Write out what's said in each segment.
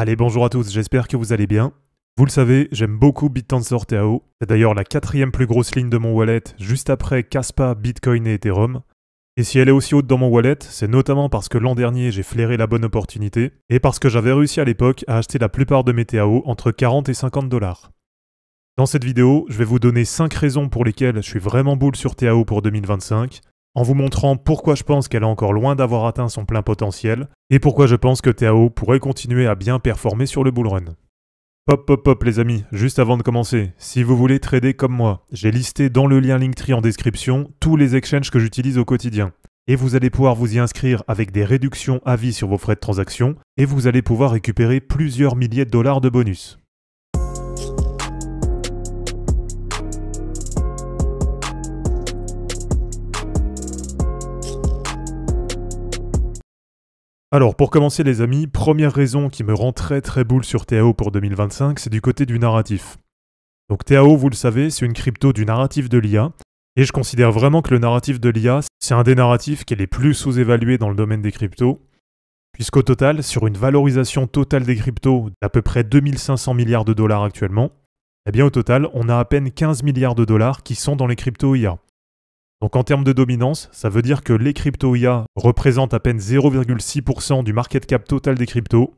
Allez, bonjour à tous, j'espère que vous allez bien. Vous le savez, j'aime beaucoup BitTensor TAO. C'est d'ailleurs la quatrième plus grosse ligne de mon wallet, juste après Caspa, Bitcoin et Ethereum. Et si elle est aussi haute dans mon wallet, c'est notamment parce que l'an dernier j'ai flairé la bonne opportunité, et parce que j'avais réussi à l'époque à acheter la plupart de mes TAO entre 40 et 50 dollars. Dans cette vidéo, je vais vous donner 5 raisons pour lesquelles je suis vraiment boule sur TAO pour 2025, en vous montrant pourquoi je pense qu'elle est encore loin d'avoir atteint son plein potentiel, et pourquoi je pense que Tao pourrait continuer à bien performer sur le bull run. Hop hop hop les amis, juste avant de commencer, si vous voulez trader comme moi, j'ai listé dans le lien Linktree en description tous les exchanges que j'utilise au quotidien. Et vous allez pouvoir vous y inscrire avec des réductions à vie sur vos frais de transaction, et vous allez pouvoir récupérer plusieurs milliers de dollars de bonus. Alors pour commencer les amis, première raison qui me rend très très boule sur TAO pour 2025, c'est du côté du narratif. Donc TAO, vous le savez, c'est une crypto du narratif de l'IA, et je considère vraiment que le narratif de l'IA, c'est un des narratifs qui est les plus sous-évalués dans le domaine des cryptos, puisqu'au total, sur une valorisation totale des cryptos d'à peu près 2500 milliards de dollars actuellement, eh bien au total, on a à peine 15 milliards de dollars qui sont dans les cryptos IA. Donc en termes de dominance, ça veut dire que les crypto-IA représentent à peine 0,6% du market cap total des cryptos,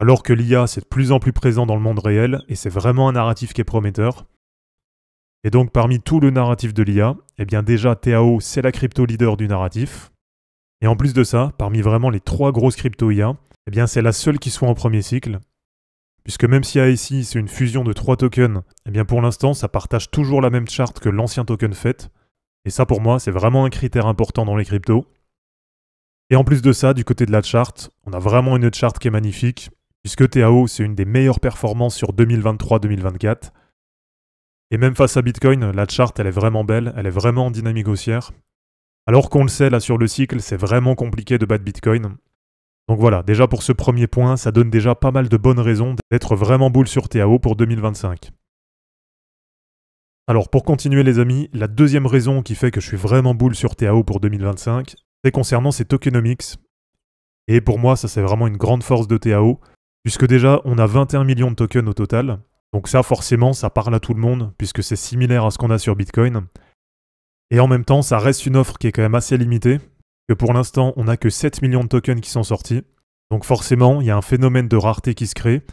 alors que l'IA c'est de plus en plus présent dans le monde réel et c'est vraiment un narratif qui est prometteur. Et donc parmi tout le narratif de l'IA, eh bien déjà TAO c'est la crypto leader du narratif. Et en plus de ça, parmi vraiment les trois grosses crypto-IA, eh bien c'est la seule qui soit en premier cycle, puisque même si ASI c'est une fusion de trois tokens, eh bien pour l'instant ça partage toujours la même charte que l'ancien token FET, et ça, pour moi, c'est vraiment un critère important dans les cryptos. Et en plus de ça, du côté de la charte, on a vraiment une charte qui est magnifique, puisque TAO, c'est une des meilleures performances sur 2023-2024. Et même face à Bitcoin, la charte, elle est vraiment belle, elle est vraiment en dynamique haussière. Alors qu'on le sait, là, sur le cycle, c'est vraiment compliqué de battre Bitcoin. Donc voilà, déjà pour ce premier point, ça donne déjà pas mal de bonnes raisons d'être vraiment boule sur TAO pour 2025. Alors pour continuer les amis, la deuxième raison qui fait que je suis vraiment boule sur TAO pour 2025, c'est concernant ces tokenomics. Et pour moi, ça c'est vraiment une grande force de TAO, puisque déjà on a 21 millions de tokens au total. Donc ça forcément, ça parle à tout le monde, puisque c'est similaire à ce qu'on a sur Bitcoin. Et en même temps, ça reste une offre qui est quand même assez limitée, que pour l'instant on n'a que 7 millions de tokens qui sont sortis. Donc forcément, il y a un phénomène de rareté qui se crée.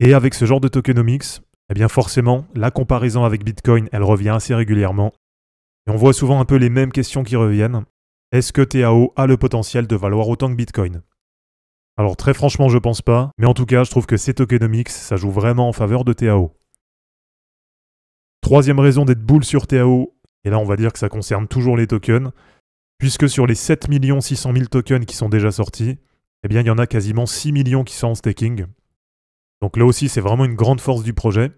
Et avec ce genre de tokenomics, eh bien forcément, la comparaison avec Bitcoin, elle revient assez régulièrement. Et on voit souvent un peu les mêmes questions qui reviennent. Est-ce que TAO a le potentiel de valoir autant que Bitcoin Alors très franchement, je pense pas, mais en tout cas, je trouve que ces tokenomics, ça joue vraiment en faveur de TAO. Troisième raison d'être boule sur TAO, et là on va dire que ça concerne toujours les tokens, puisque sur les 7 600 000 tokens qui sont déjà sortis, eh bien il y en a quasiment 6 millions qui sont en staking, donc là aussi, c'est vraiment une grande force du projet,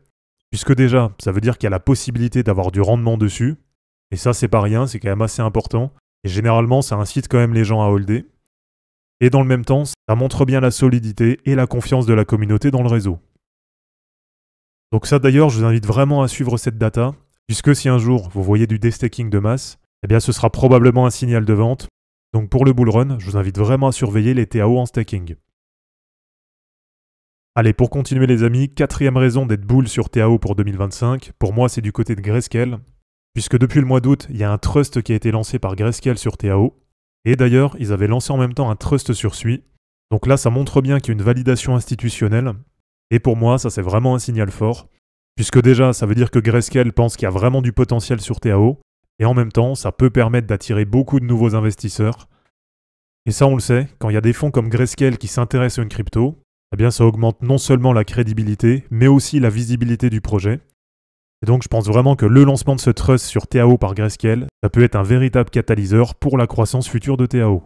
puisque déjà, ça veut dire qu'il y a la possibilité d'avoir du rendement dessus, et ça, c'est pas rien, c'est quand même assez important, et généralement, ça incite quand même les gens à holder. Et dans le même temps, ça montre bien la solidité et la confiance de la communauté dans le réseau. Donc ça d'ailleurs, je vous invite vraiment à suivre cette data, puisque si un jour vous voyez du destaking de masse, eh bien ce sera probablement un signal de vente. Donc pour le bull run, je vous invite vraiment à surveiller les TAO en staking. Allez, pour continuer les amis, quatrième raison d'être boule sur TAO pour 2025, pour moi c'est du côté de Grayscale, puisque depuis le mois d'août, il y a un trust qui a été lancé par Grayscale sur TAO, et d'ailleurs, ils avaient lancé en même temps un trust sur SUI, donc là ça montre bien qu'il y a une validation institutionnelle, et pour moi ça c'est vraiment un signal fort, puisque déjà ça veut dire que Grayscale pense qu'il y a vraiment du potentiel sur TAO, et en même temps ça peut permettre d'attirer beaucoup de nouveaux investisseurs, et ça, on le sait, quand il y a des fonds comme Grayscale qui s'intéressent à une crypto, eh bien ça augmente non seulement la crédibilité, mais aussi la visibilité du projet. Et donc je pense vraiment que le lancement de ce trust sur TAO par Grayscale, ça peut être un véritable catalyseur pour la croissance future de TAO.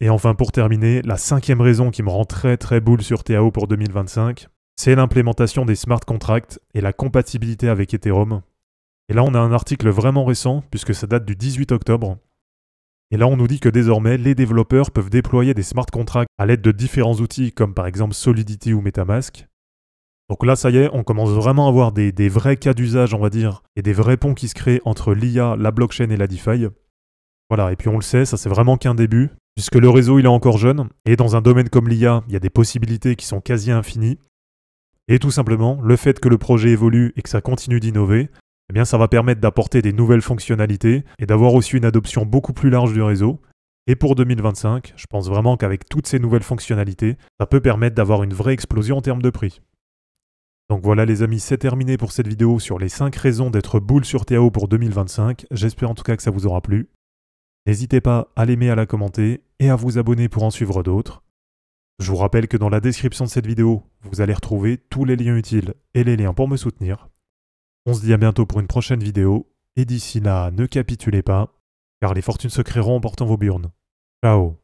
Et enfin pour terminer, la cinquième raison qui me rend très très boule sur TAO pour 2025, c'est l'implémentation des smart contracts et la compatibilité avec Ethereum. Et là on a un article vraiment récent, puisque ça date du 18 octobre, et là, on nous dit que désormais, les développeurs peuvent déployer des smart contracts à l'aide de différents outils, comme par exemple Solidity ou Metamask. Donc là, ça y est, on commence vraiment à avoir des, vrais cas d'usage, on va dire, et des vrais ponts qui se créent entre l'IA, la blockchain et la DeFi. Voilà, et puis on le sait, ça c'est vraiment qu'un début, puisque le réseau il est encore jeune, et dans un domaine comme l'IA, il y a des possibilités qui sont quasi infinies. Et tout simplement, le fait que le projet évolue et que ça continue d'innover, eh bien ça va permettre d'apporter des nouvelles fonctionnalités et d'avoir aussi une adoption beaucoup plus large du réseau. Et pour 2025, je pense vraiment qu'avec toutes ces nouvelles fonctionnalités, ça peut permettre d'avoir une vraie explosion en termes de prix. Donc voilà les amis, c'est terminé pour cette vidéo sur les 5 raisons d'être boule sur TAO pour 2025. J'espère en tout cas que ça vous aura plu. N'hésitez pas à l'aimer, à la commenter et à vous abonner pour en suivre d'autres. Je vous rappelle que dans la description de cette vidéo, vous allez retrouver tous les liens utiles et les liens pour me soutenir. On se dit à bientôt pour une prochaine vidéo, et d'ici là, ne capitulez pas, car les fortunes se créeront en portant vos burnes. Ciao